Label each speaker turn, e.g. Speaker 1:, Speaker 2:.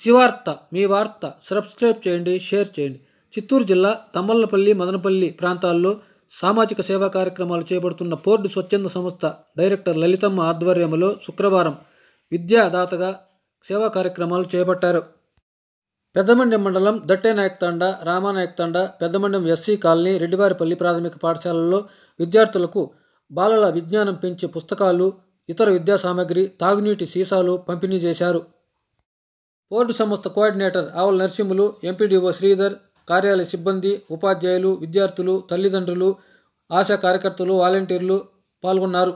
Speaker 1: శివార్త మీ వార్త సబ్స్క్రైబ్ చేయండి షేర్ చేయండి చిత్తూరు జిల్లా తమ్మల్లపల్లి మదనపల్లి ప్రాంతాల్లో సామాజిక సేవా కార్యక్రమాలు చేపడుతున్న పోర్డు స్వచ్ఛంద సంస్థ డైరెక్టర్ లలితమ్మ ఆధ్వర్యంలో శుక్రవారం విద్యాదాతగా సేవా కార్యక్రమాలు చేపట్టారు పెద్దమండ్యం మండలం దట్టేనాయక్ తండ రామానాయక్ తండ పెద్దమండ్యం ఎస్సీ కాలనీ రెడ్డివారిపల్లి ప్రాథమిక పాఠశాలలో విద్యార్థులకు బాలల విజ్ఞానం పెంచే పుస్తకాలు ఇతర విద్యా సామాగ్రి తాగునీటి సీసాలు పంపిణీ చేశారు బోర్డు సంస్థ కోఆర్డినేటర్ ఆవుల నరసింహులు ఎంపీడీఓ శ్రీధర్ కార్యాలయ సిబ్బంది ఉపాధ్యాయులు విద్యార్థులు తల్లిదండ్రులు ఆశా కార్యకర్తలు వాలంటీర్లు పాల్గొన్నారు